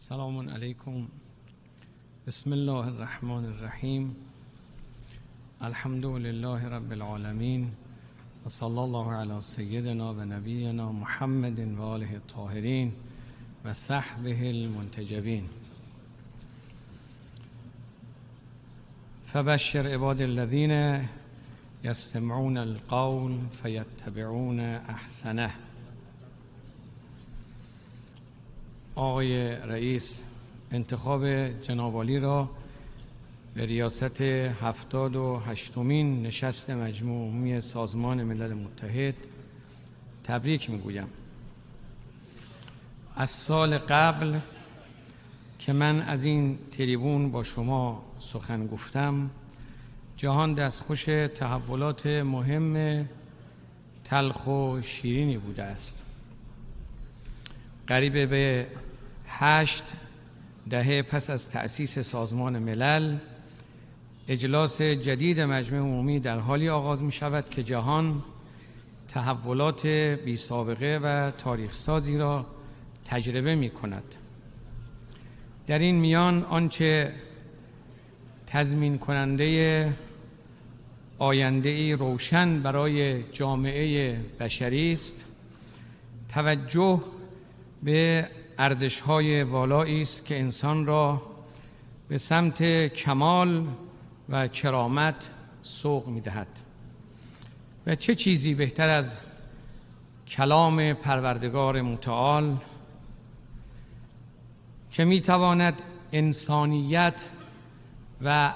سلام علیکم بسم الله الرحمن الرحيم الحمد لله رب العالمين و الله على سيدنا و محمد و الطاهرين الطاهرین و صحبه فبشر عباد الذین یستمعون القول فیتبعون احسنه آقای رئیس انتخاب جنابالی را به ریاست هفتاد و هشتمین نشست مجموع عمومی سازمان ملل متحد تبریک میگویم از سال قبل که من از این تریبون با شما سخن گفتم جهان دستخوش تحولات مهم تلخ و شیرینی بوده است قریب به هشت دهه پس از تأسیس سازمان ملل اجلاس جدید مجمع عمومی در حالی آغاز می شود که جهان تحولات بی سابقه و تاریخ سازی را تجربه می کند در این میان آنچه تضمین کننده آینده روشن برای جامعه بشری است توجه به های والایی است که انسان را به سمت کمال و کرامت سوق می‌دهد و چه چیزی بهتر از کلام پروردگار متعال که میتواند انسانیت و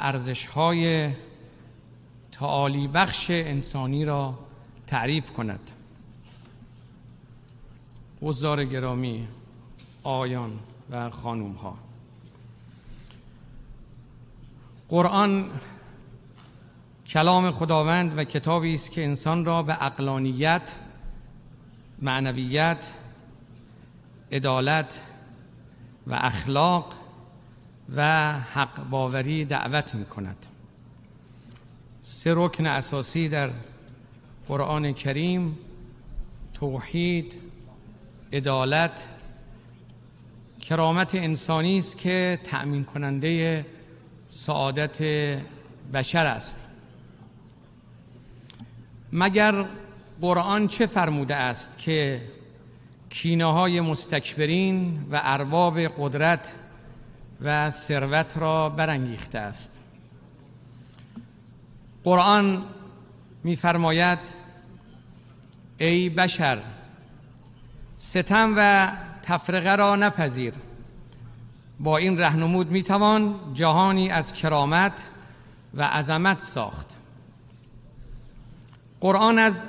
های تعالی بخش انسانی را تعریف کند. وزار گرامی آیان و خانوم ها قرآن کلام خداوند و کتابی است که انسان را به اقلانیت معنویت عدالت و اخلاق و حق باوری دعوت می کند سه رکن اساسی در قرآن کریم توحید عدالت کرامت انسانی است که تأمین کننده سعادت بشر است مگر قرآن چه فرموده است که کینه های مستکبرین و ارباب قدرت و ثروت را برانگیخته است قرآن میفرماید ای بشر ستم و تفرقه را نپذیر با این رهنمود میتوان جهانی از کرامت و عظمت ساخت قرآن از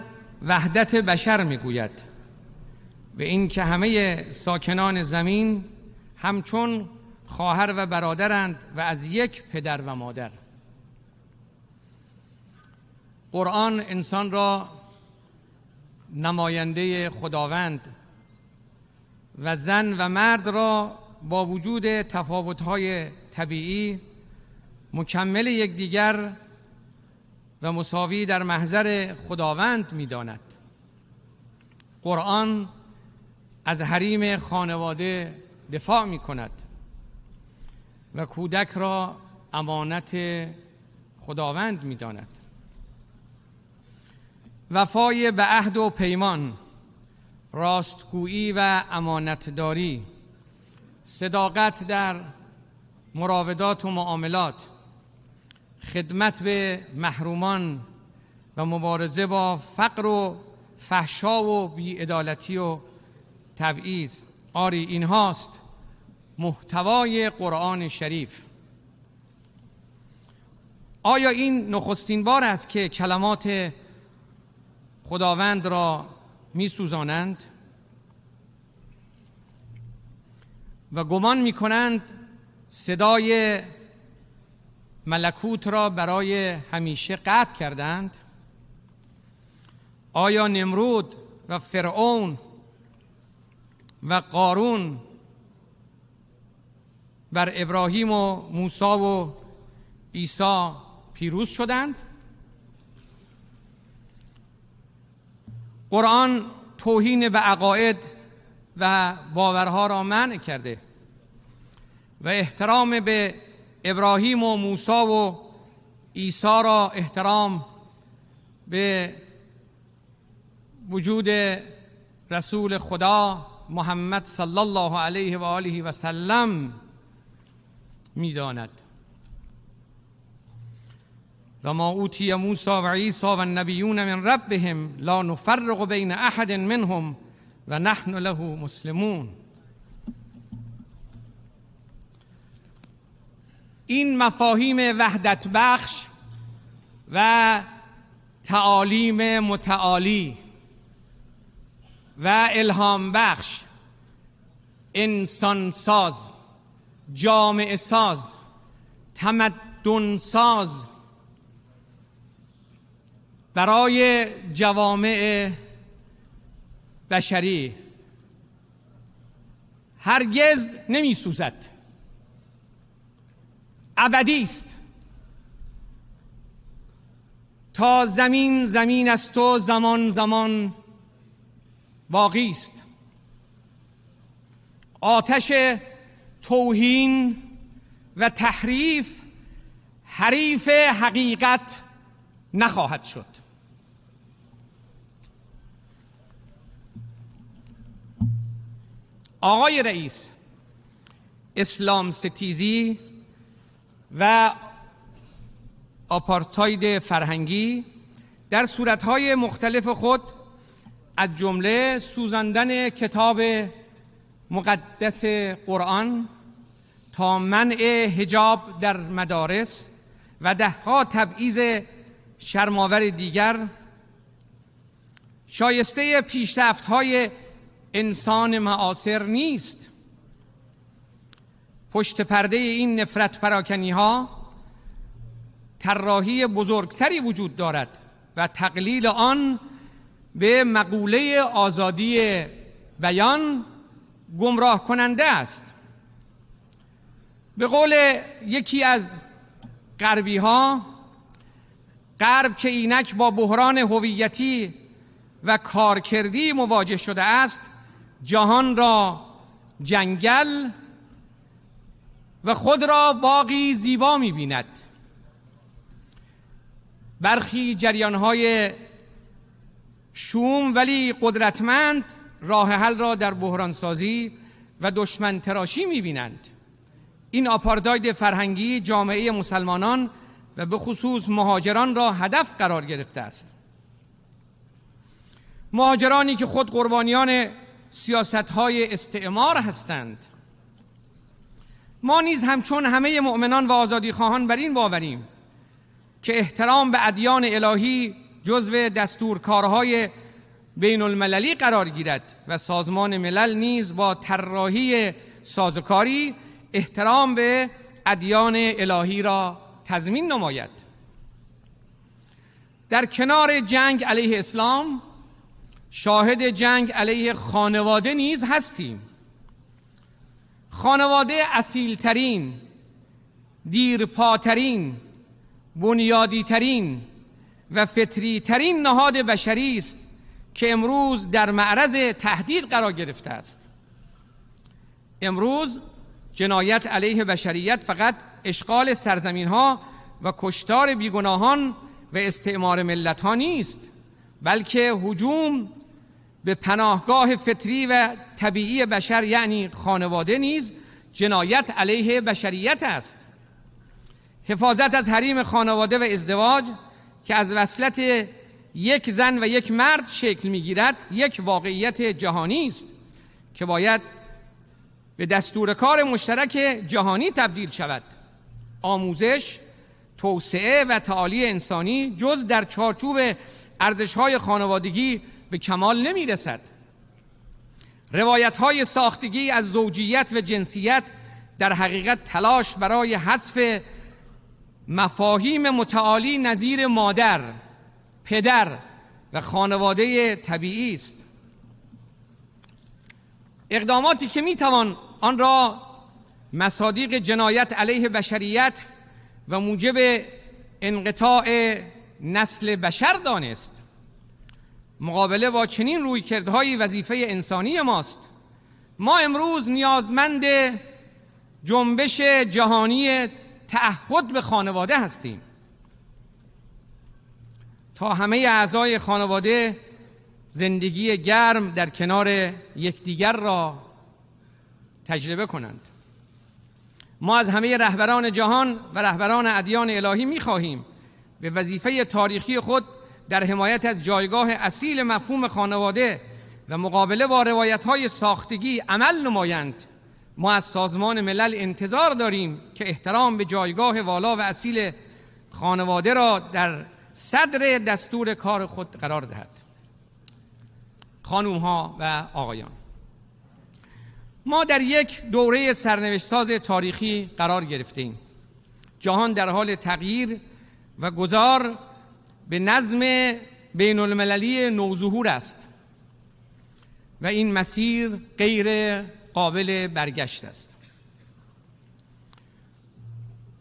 وحدت بشر میگوید به این که همه ساکنان زمین همچون خواهر و برادرند و از یک پدر و مادر قرآن انسان را نماینده خداوند و زن و مرد را با وجود تفاوت‌های طبیعی مکمل یکدیگر و مساوی در محضر خداوند می‌داند. قرآن از حریم خانواده دفاع می‌کند و کودک را امانت خداوند می‌داند. وفای به عهد و پیمان راستگویی و امانتداری صداقت در مراودات و معاملات خدمت به محرومان و مبارزه با فقر و فحشا و بیعدالتی و تبعیض آری این هاست محتوای قرآن شریف آیا این نخستین بار است که کلمات خداوند را سوزانند و گمان می کنند صدای ملکوت را برای همیشه قطع کردند آیا نمرود و فرعون و قارون بر ابراهیم و موسی و عیسی پیروز شدند؟ قرآن توهین به عقاید و باورها را منع کرده و احترام به ابراهیم و موسی و عیسی را احترام به وجود رسول خدا محمد صلی الله علیه و آله و سلم میداند و ما اوتی موسی و عیسی و نبیون من ربهم لا نفرق بین احد منهم و نحن له مسلمون این مفاهیم وحدت بخش و تعالیم متعالی و الهام بخش انسان ساز جامعه ساز تمدن ساز برای جوامع بشری هرگز نمی سوزد ابدی است تا زمین زمین است تو زمان زمان باقی است آتش توهین و تحریف حریف حقیقت نخواهد شد آقای رئیس اسلام ستیزی و آپارتاید فرهنگی در صورتهای مختلف خود از جمله سوزاندن کتاب مقدس قرآن تا منع هجاب در مدارس و دهها تبعیض شرماور دیگر شایسته پیشرفت‌های انسان معاصر نیست پشت پرده این نفرت پراکنی ها طراحی بزرگتری وجود دارد و تقلیل آن به مقوله آزادی بیان گمراه کننده است به قول یکی از غربی ها غرب که اینک با بحران هویتی و کارکردی مواجه شده است جهان را جنگل و خود را باقی زیبا می بیند برخی جریانهای شوم ولی قدرتمند راه حل را در بحرانسازی و دشمن تراشی می بینند. این آپارداید فرهنگی جامعه مسلمانان و به خصوص مهاجران را هدف قرار گرفته است مهاجرانی که خود قربانیان سیاست های استعمار هستند ما نیز همچون همه مؤمنان و آزادی خواهان بر این باوریم که احترام به ادیان الهی جزو دستورکارهای بین المللی قرار گیرد و سازمان ملل نیز با طراحی سازوکاری احترام به ادیان الهی را تضمین نماید در کنار جنگ علیه اسلام شاهد جنگ علیه خانواده نیز هستیم خانواده اصیلترین دیرپاترین بنیادیترین و فطریترین نهاد بشری است که امروز در معرض تهدید قرار گرفته است امروز جنایت علیه بشریت فقط اشغال سرزمین ها و کشتار بیگناهان و استعمار ملت ها نیست بلکه هجوم به پناهگاه فطری و طبیعی بشر یعنی خانواده نیز جنایت علیه بشریت است حفاظت از حریم خانواده و ازدواج که از وصلت یک زن و یک مرد شکل میگیرد یک واقعیت جهانی است که باید به دستور کار مشترک جهانی تبدیل شود آموزش توسعه و تعالی انسانی جز در چارچوب ارزش‌های خانوادگی به کمال نمی رسد روایت های ساختگی از زوجیت و جنسیت در حقیقت تلاش برای حذف مفاهیم متعالی نظیر مادر، پدر و خانواده طبیعی است اقداماتی که میتوان آن را مصادیق جنایت علیه بشریت و موجب انقطاع نسل بشر دانست مقابله با چنین رویکردهایی وظیفه انسانی ماست ما امروز نیازمند جنبش جهانی تعهد به خانواده هستیم تا همه اعضای خانواده زندگی گرم در کنار یکدیگر را تجربه کنند ما از همه رهبران جهان و رهبران ادیان الهی می خواهیم به وظیفه تاریخی خود در حمایت از جایگاه اصیل مفهوم خانواده و مقابله با های ساختگی عمل نمایند ما از سازمان ملل انتظار داریم که احترام به جایگاه والا و اصیل خانواده را در صدر دستور کار خود قرار دهد خانوم ها و آقایان ما در یک دوره سرنوشتاز تاریخی قرار گرفتیم جهان در حال تغییر و گذار به نظم بین المللی نوظهور است و این مسیر غیر قابل برگشت است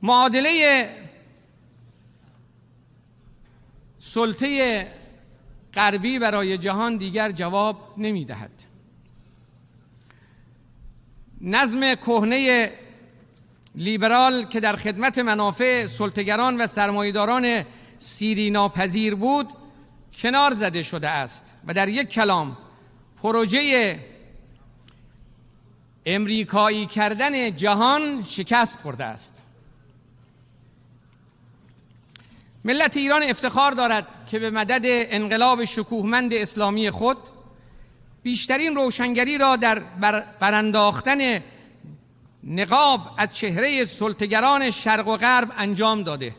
معادله سلطه غربی برای جهان دیگر جواب نمی دهد نظم کهنه لیبرال که در خدمت منافع سلطگران و سرمایداران سیری ناپذیر بود کنار زده شده است و در یک کلام پروژه امریکایی کردن جهان شکست خورده است ملت ایران افتخار دارد که به مدد انقلاب شکوهمند اسلامی خود بیشترین روشنگری را در برانداختن نقاب از چهره سلطگران شرق و غرب انجام داده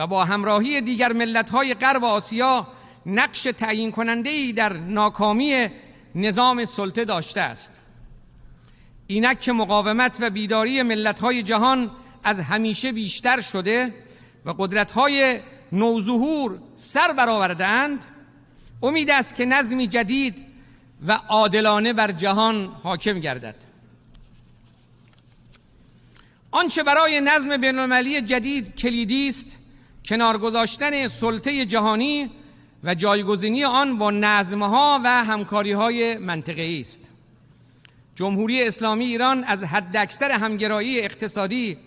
و با همراهی دیگر ملت‌های غرب آسیا نقش تعیین کننده‌ای در ناکامی نظام سلطه داشته است اینک که مقاومت و بیداری ملت‌های جهان از همیشه بیشتر شده و قدرت‌های نوظهور سر برآوردهاند امید است که نظمی جدید و عادلانه بر جهان حاکم گردد آنچه برای نظم بین‌المللی جدید کلیدی است کنار گذاشتن سلطه جهانی و جایگزینی آن با ها و همکاری های منطقه است جمهوری اسلامی ایران از حداکثر همگرایی اقتصادی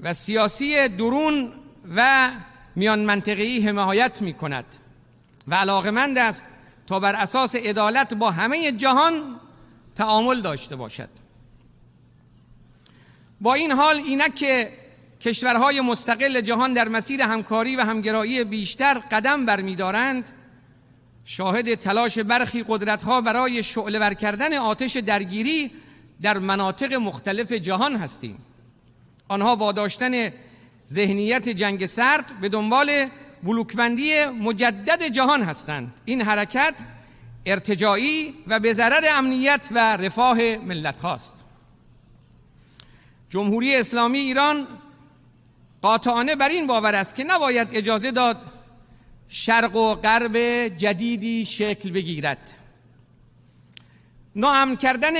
و سیاسی درون و میان ای حمایت می کند و علاقمند است تا بر اساس عدالت با همه جهان تعامل داشته باشد با این حال اینک که کشورهای مستقل جهان در مسیر همکاری و همگرایی بیشتر قدم برمیدارند شاهد تلاش برخی قدرتها برای شعلهور کردن آتش درگیری در مناطق مختلف جهان هستیم آنها با داشتن ذهنیت جنگ سرد به دنبال بلوکبندی مجدد جهان هستند این حرکت ارتجایی و به ضرر امنیت و رفاه ملت هاست جمهوری اسلامی ایران قاطعانه بر این باور است که نباید اجازه داد شرق و غرب جدیدی شکل بگیرد ناامن کردن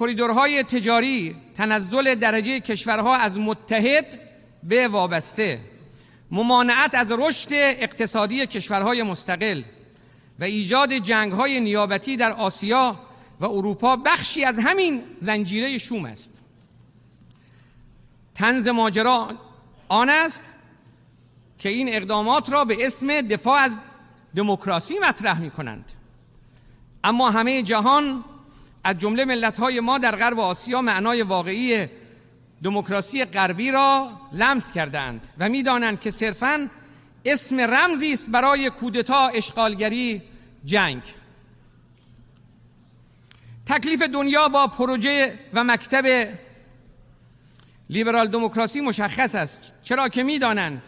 کریدورهای تجاری تنزل درجه کشورها از متحد به وابسته ممانعت از رشد اقتصادی کشورهای مستقل و ایجاد جنگهای نیابتی در آسیا و اروپا بخشی از همین زنجیره شوم است تنز ماجرا آن است که این اقدامات را به اسم دفاع از دموکراسی مطرح می کنند اما همه جهان از جمله ملت ما در غرب آسیا معنای واقعی دموکراسی غربی را لمس کردند و میدانند که صرفا اسم رمزی است برای کودتا اشغالگری جنگ تکلیف دنیا با پروژه و مکتب لیبرال دموکراسی مشخص است چرا که میدانند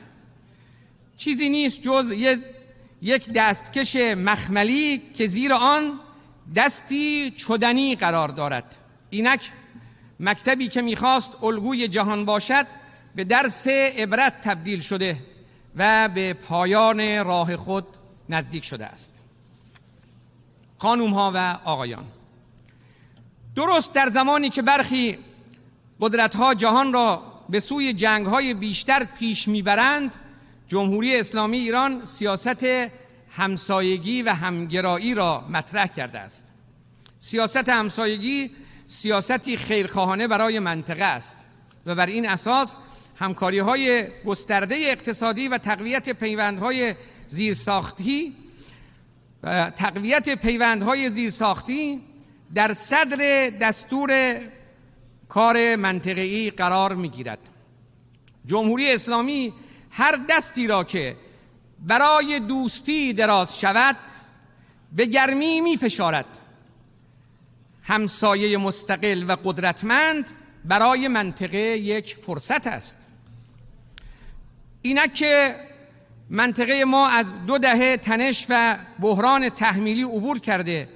چیزی نیست جز یک دستکش مخملی که زیر آن دستی چدنی قرار دارد اینک مکتبی که میخواست الگوی جهان باشد به درس عبرت تبدیل شده و به پایان راه خود نزدیک شده است خانوم ها و آقایان درست در زمانی که برخی قدرت ها جهان را به سوی جنگ های بیشتر پیش میبرند جمهوری اسلامی ایران سیاست همسایگی و همگرایی را مطرح کرده است سیاست همسایگی سیاستی خیرخواهانه برای منطقه است و بر این اساس همکاری های گسترده اقتصادی و تقویت پیوند های زیرساختی و تقویت های زیرساختی در صدر دستور کار منطقه ای قرار می گیرد جمهوری اسلامی هر دستی را که برای دوستی دراز شود به گرمی می فشارد همسایه مستقل و قدرتمند برای منطقه یک فرصت است اینک که منطقه ما از دو دهه تنش و بحران تحمیلی عبور کرده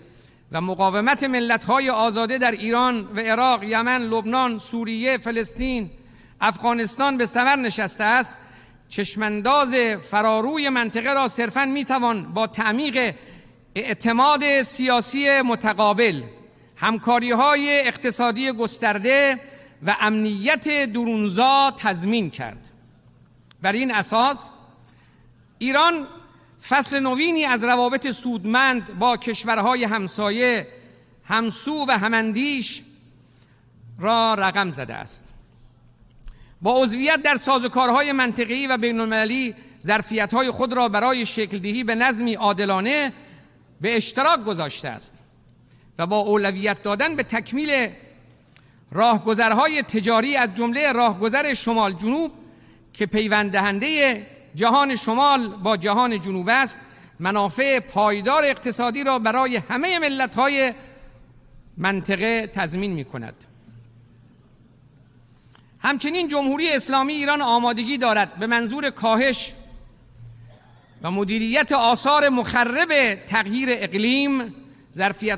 و مقاومت ملت‌های آزاده در ایران و عراق، یمن، لبنان، سوریه، فلسطین، افغانستان به ثمر نشسته است، چشمانداز فراروی منطقه را صرفاً میتوان با تعمیق اعتماد سیاسی متقابل، همکاری‌های اقتصادی گسترده و امنیت درونزا تضمین کرد. بر این اساس ایران فصل نوینی از روابط سودمند با کشورهای همسایه همسو و همندیش را رقم زده است با عضویت در سازوکارهای منطقی و بین المللی ظرفیتهای خود را برای دهی به نظمی عادلانه به اشتراک گذاشته است و با اولویت دادن به تکمیل راهگذرهای تجاری از جمله راهگذر شمال جنوب که پیوند جهان شمال با جهان جنوب است منافع پایدار اقتصادی را برای همه های منطقه تضمین می کند. همچنین جمهوری اسلامی ایران آمادگی دارد به منظور کاهش و مدیریت آثار مخرب تغییر اقلیم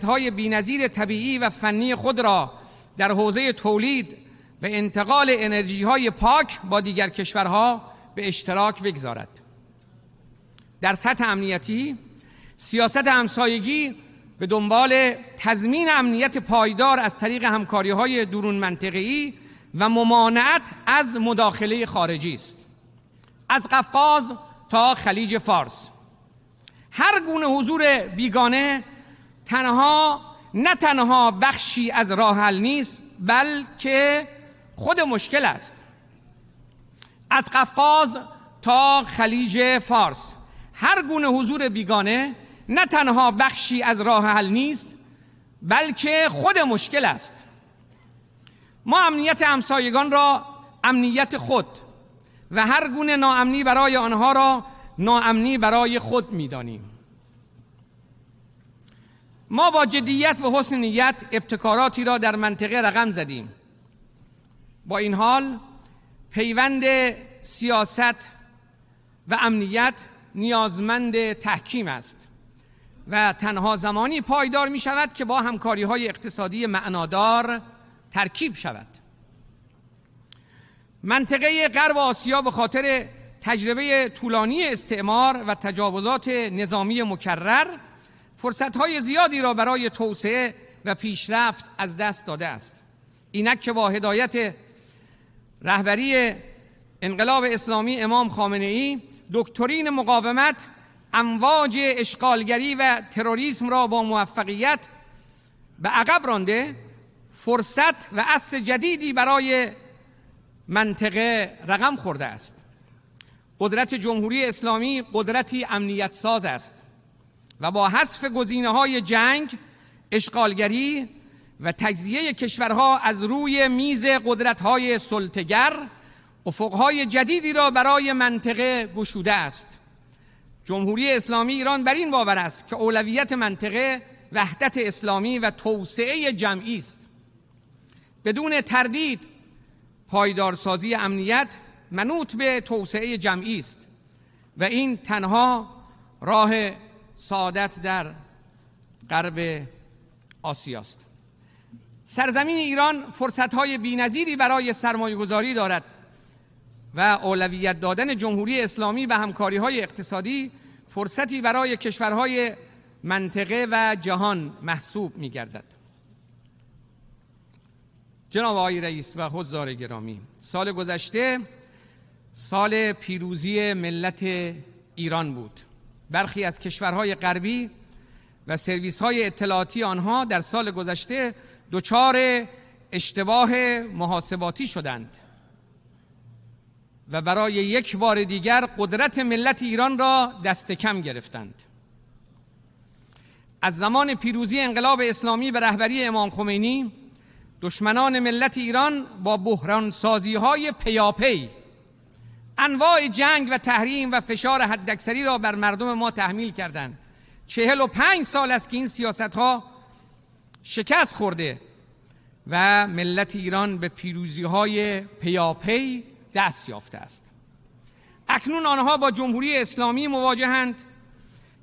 های بینظیر طبیعی و فنی خود را در حوزه تولید و انتقال های پاک با دیگر کشورها به اشتراک بگذارد در سطح امنیتی سیاست همسایگی به دنبال تضمین امنیت پایدار از طریق همکاری های درون منطقی و ممانعت از مداخله خارجی است از قفقاز تا خلیج فارس هر گونه حضور بیگانه تنها نه تنها بخشی از راه حل نیست بلکه خود مشکل است از قفقاز تا خلیج فارس هر گونه حضور بیگانه نه تنها بخشی از راه حل نیست بلکه خود مشکل است ما امنیت همسایگان را امنیت خود و هر گونه ناامنی برای آنها را ناامنی برای خود میدانیم ما با جدیت و حسن نیت ابتکاراتی را در منطقه رقم زدیم با این حال پیوند سیاست و امنیت نیازمند تحکیم است و تنها زمانی پایدار می شود که با همکاری های اقتصادی معنادار ترکیب شود منطقه غرب آسیا به خاطر تجربه طولانی استعمار و تجاوزات نظامی مکرر های زیادی را برای توسعه و پیشرفت از دست داده است اینک که با هدایت رهبری انقلاب اسلامی امام خامنه ای دکترین مقاومت امواج اشغالگری و تروریسم را با موفقیت به عقب رانده فرصت و اصل جدیدی برای منطقه رقم خورده است قدرت جمهوری اسلامی قدرتی امنیت ساز است و با حذف گزینه های جنگ اشغالگری و تجزیه کشورها از روی میز قدرتهای سلطگر افقهای جدیدی را برای منطقه گشوده است جمهوری اسلامی ایران بر این باور است که اولویت منطقه وحدت اسلامی و توسعه جمعی است بدون تردید پایدارسازی امنیت منوط به توسعه جمعی است و این تنها راه سعادت در غرب آسیاست سرزمین ایران های بینظیری برای سرمایهگذاری دارد و اولویت دادن جمهوری اسلامی به همکاری های اقتصادی فرصتی برای کشورهای منطقه و جهان محسوب می گردد. جناب آقای رئیس و حضار گرامی سال گذشته سال پیروزی ملت ایران بود برخی از کشورهای غربی و سرویس های اطلاعاتی آنها در سال گذشته دچار اشتباه محاسباتی شدند و برای یک بار دیگر قدرت ملت ایران را دست کم گرفتند از زمان پیروزی انقلاب اسلامی به رهبری امام خمینی دشمنان ملت ایران با بحران سازی های پیاپی انواع جنگ و تحریم و فشار حداکثری را بر مردم ما تحمیل کردند چهل و پنج سال است که این سیاست ها شکست خورده و ملت ایران به پیروزی های پیاپی دست یافته است اکنون آنها با جمهوری اسلامی مواجهند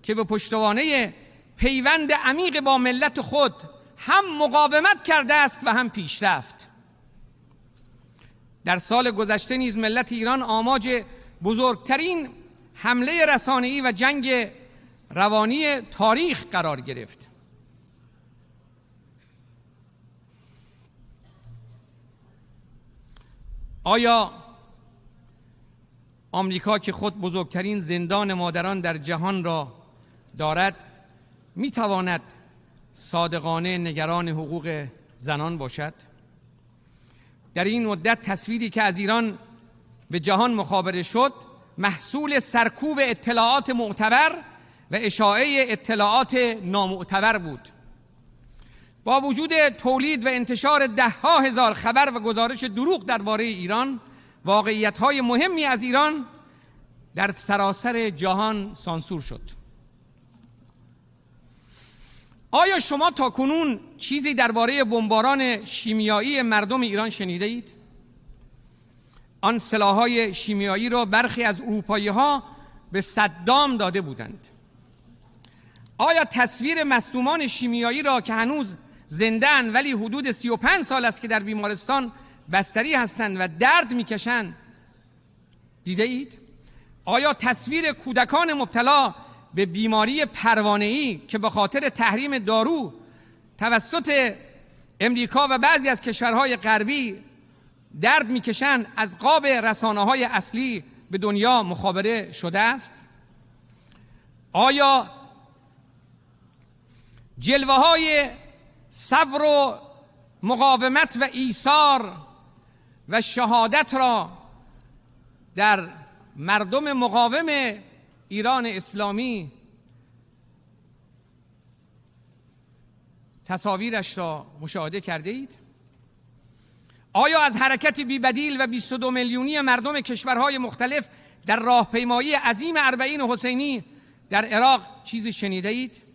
که به پشتوانه پیوند عمیق با ملت خود هم مقاومت کرده است و هم پیشرفت در سال گذشته نیز ملت ایران آماج بزرگترین حمله رسانه‌ای و جنگ روانی تاریخ قرار گرفت آیا آمریکا که خود بزرگترین زندان مادران در جهان را دارد میتواند صادقانه نگران حقوق زنان باشد در این مدت تصویری که از ایران به جهان مخابره شد محصول سرکوب اطلاعات معتبر و اشاعه اطلاعات نامعتبر بود با وجود تولید و انتشار ها هزار خبر و گزارش دروغ درباره ایران های مهمی از ایران در سراسر جهان سانسور شد آیا شما تا کنون چیزی درباره بمباران شیمیایی مردم ایران شنیده اید؟ آن سلاحهای شیمیایی را برخی از اروپایی ها به صدام داده بودند آیا تصویر مصدومان شیمیایی را که هنوز زندن ولی حدود 35 سال است که در بیمارستان بستری هستند و درد میکشند دیده اید؟ آیا تصویر کودکان مبتلا به بیماری ای که به خاطر تحریم دارو توسط امریکا و بعضی از کشورهای غربی درد میکشند از قاب رسانه های اصلی به دنیا مخابره شده است آیا جلوه های صبر و مقاومت و ایثار و شهادت را در مردم مقاوم ایران اسلامی تصاویرش را مشاهده کرده اید؟ آیا از حرکت بدیل و 22 میلیونی مردم کشورهای مختلف در راهپیمایی عظیم اربعین حسینی در عراق چیزی شنیده اید؟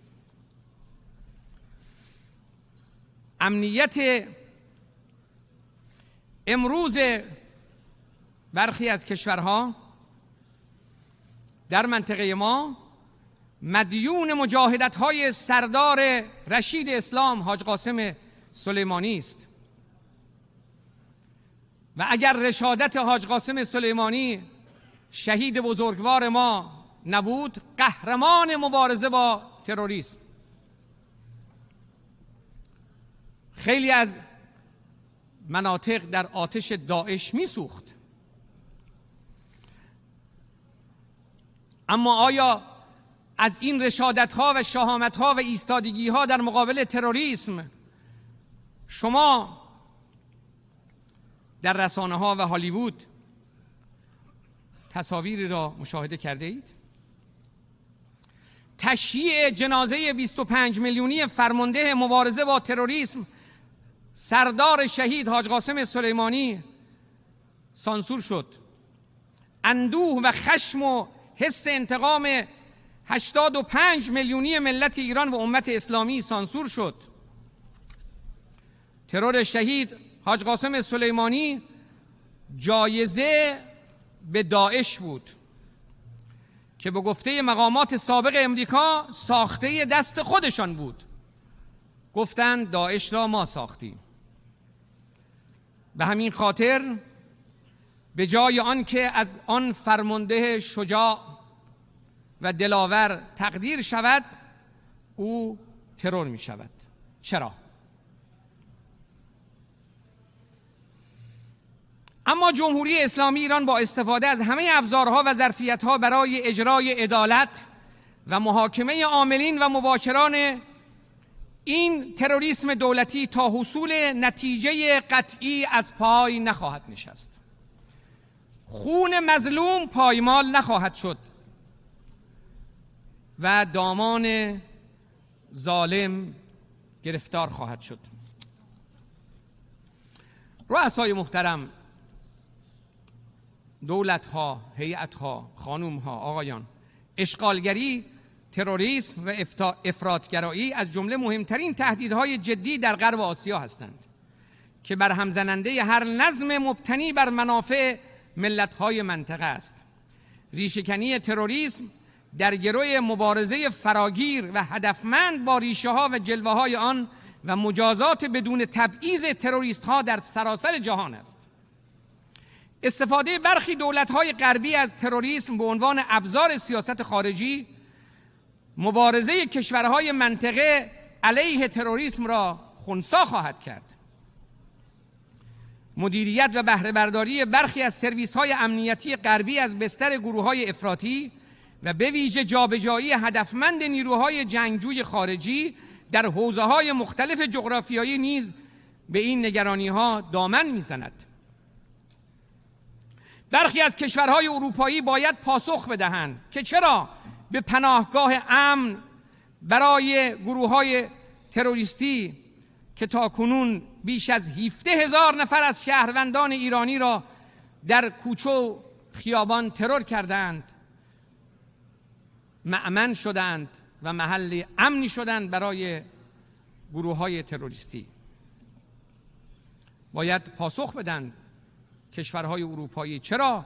امنیت امروز برخی از کشورها در منطقه ما مدیون مجاهدت های سردار رشید اسلام حاج قاسم سلیمانی است و اگر رشادت حاج قاسم سلیمانی شهید بزرگوار ما نبود قهرمان مبارزه با تروریسم خیلی از مناطق در آتش داعش میسوخت اما آیا از این رشادت ها و شهامت ها و ایستادگی ها در مقابل تروریسم شما در رسانه ها و هالیوود تصاویری را مشاهده کرده اید تشییع جنازه 25 میلیونی فرمانده مبارزه با تروریسم سردار شهید حاج قاسم سلیمانی سانسور شد اندوه و خشم و حس انتقام 85 میلیونی ملت ایران و امت اسلامی سانسور شد ترور شهید حاج قاسم سلیمانی جایزه به داعش بود که به گفته مقامات سابق امریکا ساخته دست خودشان بود گفتند داعش را ما ساختیم به همین خاطر به جای که از آن فرمانده شجاع و دلاور تقدیر شود او ترور می شود چرا؟ اما جمهوری اسلامی ایران با استفاده از همه ابزارها و ظرفیتها برای اجرای عدالت و محاکمه عاملین و مباشران این تروریسم دولتی تا حصول نتیجه قطعی از پای نخواهد نشست خون مظلوم پایمال نخواهد شد و دامان ظالم گرفتار خواهد شد رؤسای محترم دولت ها هیئت ها خانوم ها آقایان اشغالگری تروریسم و افرادگرایی از جمله مهمترین تهدیدهای جدی در غرب آسیا هستند که بر همزننده هر نظم مبتنی بر منافع ملتهای منطقه است ریشهکنی تروریسم در گروه مبارزه فراگیر و هدفمند با ریشه ها و جلوه های آن و مجازات بدون تبعیض تروریست ها در سراسر جهان است استفاده برخی دولت های غربی از تروریسم به عنوان ابزار سیاست خارجی مبارزه کشورهای منطقه علیه تروریسم را خونسا خواهد کرد مدیریت و بهرهبرداری برخی از سرویس های امنیتی غربی از بستر گروه های افراطی و به ویژه جابجایی هدفمند نیروهای جنگجوی خارجی در حوزه های مختلف جغرافیایی نیز به این نگرانی ها دامن میزند برخی از کشورهای اروپایی باید پاسخ بدهند که چرا به پناهگاه امن برای گروه های تروریستی که تا کنون بیش از 17 هزار نفر از شهروندان ایرانی را در کوچه و خیابان ترور کردند معمن شدند و محل امنی شدند برای گروه های تروریستی باید پاسخ بدن کشورهای اروپایی چرا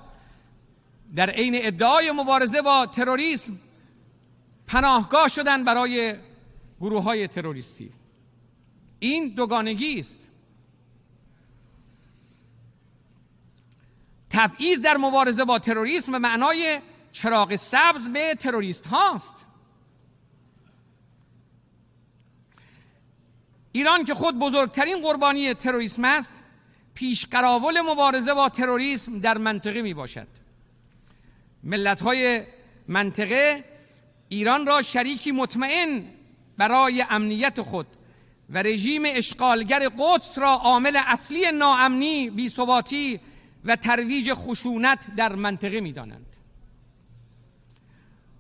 در عین ادعای مبارزه با تروریسم پناهگاه شدن برای گروه های تروریستی این دوگانگی است تبعیض در مبارزه با تروریسم به معنای چراغ سبز به تروریست هاست ایران که خود بزرگترین قربانی تروریسم است پیش قراول مبارزه با تروریسم در منطقه می باشد ملت های منطقه ایران را شریکی مطمئن برای امنیت خود و رژیم اشغالگر قدس را عامل اصلی ناامنی، بیثباتی و ترویج خشونت در منطقه میدانند.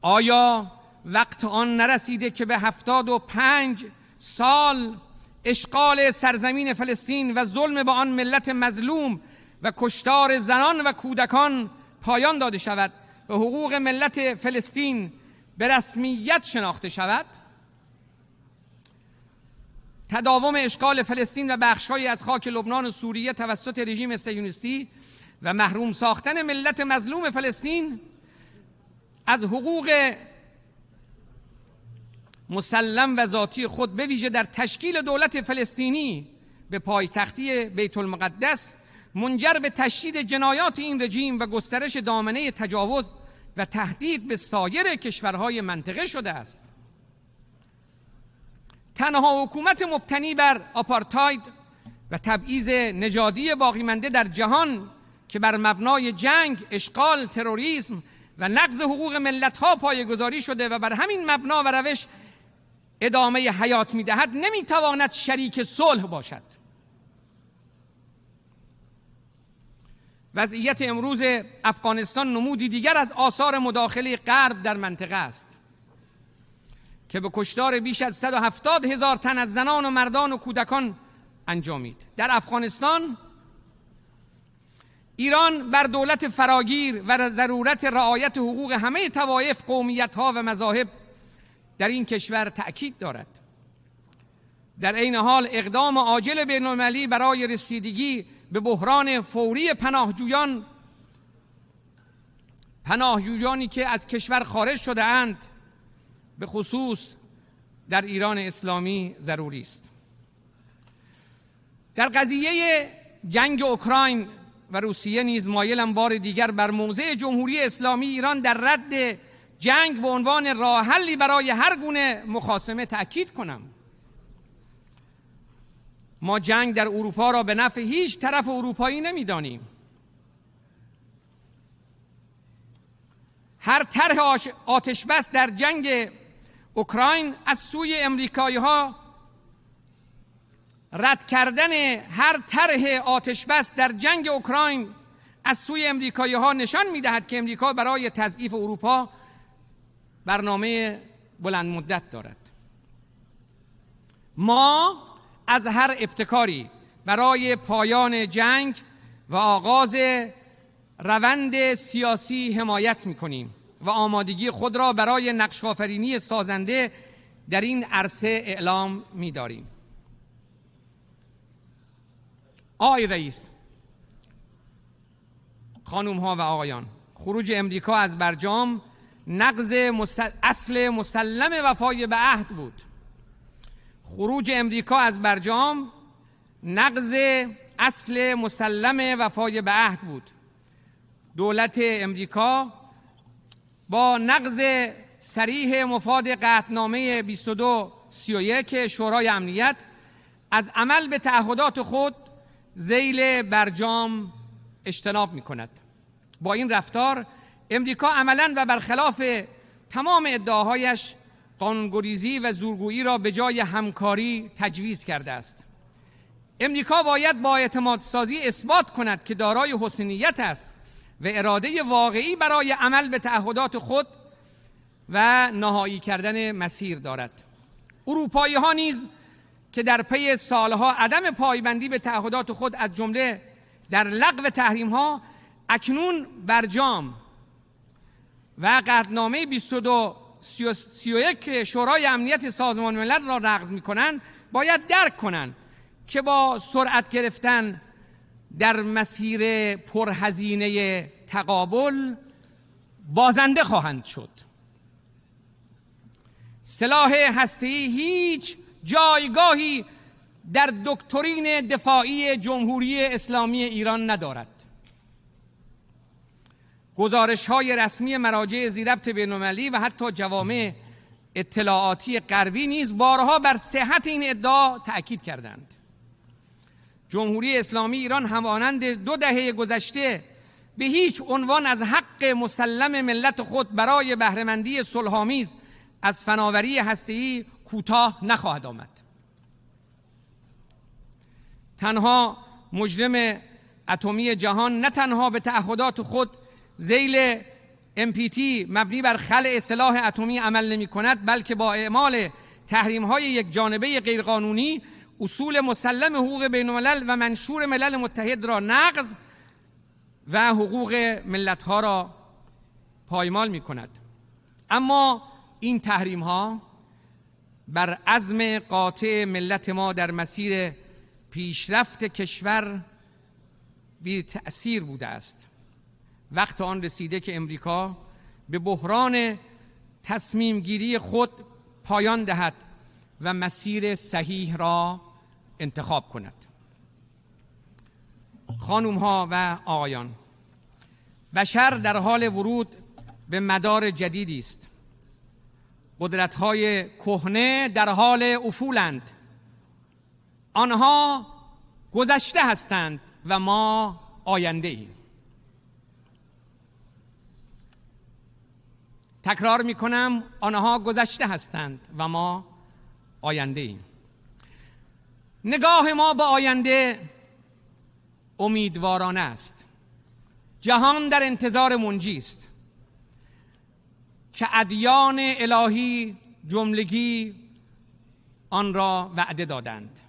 آیا وقت آن نرسیده که به هفتاد و پنج سال اشغال سرزمین فلسطین و ظلم به آن ملت مظلوم و کشتار زنان و کودکان پایان داده شود و حقوق ملت فلسطین به رسمیت شناخته شود تداوم اشغال فلسطین و بخشهایی از خاک لبنان و سوریه توسط رژیم سیونیستی و محروم ساختن ملت مظلوم فلسطین از حقوق مسلم و ذاتی خود به ویژه در تشکیل دولت فلسطینی به پایتختی بیت المقدس منجر به تشدید جنایات این رژیم و گسترش دامنه تجاوز و تهدید به سایر کشورهای منطقه شده است تنها حکومت مبتنی بر آپارتاید و تبعیض نژادی باقیمانده در جهان که بر مبنای جنگ، اشغال، تروریسم و نقض حقوق ملت ها شده و بر همین مبنا و روش ادامه حیات نمی تواند شریک صلح باشد وضعیت امروز افغانستان نمودی دیگر از آثار مداخله غرب در منطقه است که به کشتار بیش از 170 هزار تن از زنان و مردان و کودکان انجامید در افغانستان ایران بر دولت فراگیر و ضرورت رعایت حقوق همه توایف قومیت ها و مذاهب در این کشور تأکید دارد در عین حال اقدام عاجل بین برای رسیدگی به بحران فوری پناهجویان پناهجویانی که از کشور خارج شده اند به خصوص در ایران اسلامی ضروری است در قضیه جنگ اوکراین و روسیه نیز مایلم بار دیگر بر موضع جمهوری اسلامی ایران در رد جنگ به عنوان راه حلی برای هر گونه مخاسمه تاکید کنم ما جنگ در اروپا را به نفع هیچ طرف اروپایی نمیدانیم هر طرح آتش بس در جنگ اوکراین از سوی امریکایی ها رد کردن هر طرح آتش بس در جنگ اوکراین از سوی امریکایی ها نشان می دهد که امریکا برای تضعیف اروپا برنامه بلند مدت دارد ما از هر ابتکاری برای پایان جنگ و آغاز روند سیاسی حمایت می و آمادگی خود را برای نقشافرینی سازنده در این عرصه اعلام می داریم. آقای رئیس خانوم ها و آقایان خروج امریکا از برجام نقض اصل مسلم وفای به عهد بود خروج امریکا از برجام نقض اصل مسلم وفای به عهد بود دولت امریکا با نقض سریح مفاد قطنامه 2231 شورای امنیت از عمل به تعهدات خود زیل برجام اجتناب می کند. با این رفتار امریکا عملا و برخلاف تمام ادعاهایش قانونگریزی و زورگویی را به جای همکاری تجویز کرده است امریکا باید با اعتمادسازی اثبات کند که دارای حسنیت است و اراده واقعی برای عمل به تعهدات خود و نهایی کردن مسیر دارد اروپایی ها نیز که در پی سالها عدم پایبندی به تعهدات خود از جمله در لغو تحریم ها اکنون برجام و قدنامه 22 31 شورای امنیت سازمان ملل را رغز می باید درک کنند که با سرعت گرفتن در مسیر پرهزینه تقابل بازنده خواهند شد سلاح هستی هیچ جایگاهی در دکترین دفاعی جمهوری اسلامی ایران ندارد گزارش های رسمی مراجع زیربط بینالمللی و حتی جوامع اطلاعاتی غربی نیز بارها بر صحت این ادعا تأکید کردند جمهوری اسلامی ایران همانند دو دهه گذشته به هیچ عنوان از حق مسلم ملت خود برای بهرهمندی صلحآمیز از فناوری هسته‌ای کوتاه نخواهد آمد تنها مجرم اتمی جهان نه تنها به تعهدات خود زیل امپیتی مبنی بر خل اصلاح اتمی عمل نمی کند بلکه با اعمال تحریم های یک جانبه غیرقانونی اصول مسلم حقوق بین الملل و منشور ملل متحد را نقض و حقوق ملت ها را پایمال می کند اما این تحریم ها بر عزم قاطع ملت ما در مسیر پیشرفت کشور بی تأثیر بوده است وقت آن رسیده که امریکا به بحران تصمیم گیری خود پایان دهد و مسیر صحیح را انتخاب کند خانوم ها و آقایان بشر در حال ورود به مدار جدیدی است قدرت های کهنه در حال افولند آنها گذشته هستند و ما آینده ایم تکرار می کنم آنها گذشته هستند و ما آینده ایم نگاه ما به آینده امیدوارانه است جهان در انتظار منجی است که ادیان الهی جملگی آن را وعده دادند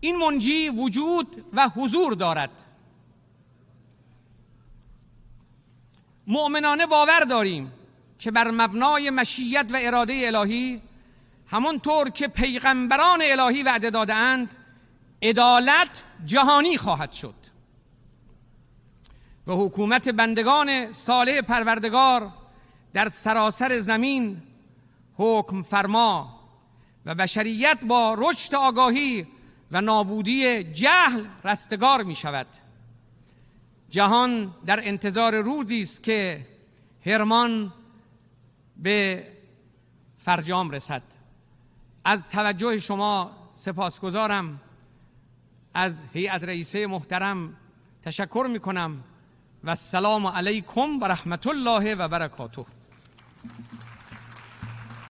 این منجی وجود و حضور دارد مؤمنانه باور داریم که بر مبنای مشیت و اراده الهی همانطور که پیغمبران الهی وعده دادهاند عدالت جهانی خواهد شد و حکومت بندگان صالح پروردگار در سراسر زمین حکم فرما و بشریت با رشد آگاهی و نابودی جهل رستگار می شود جهان در انتظار روزی است که هرمان به فرجام رسد از توجه شما سپاسگزارم از هیئت رئیسه محترم تشکر می کنم و السلام علیکم و رحمت الله و برکاته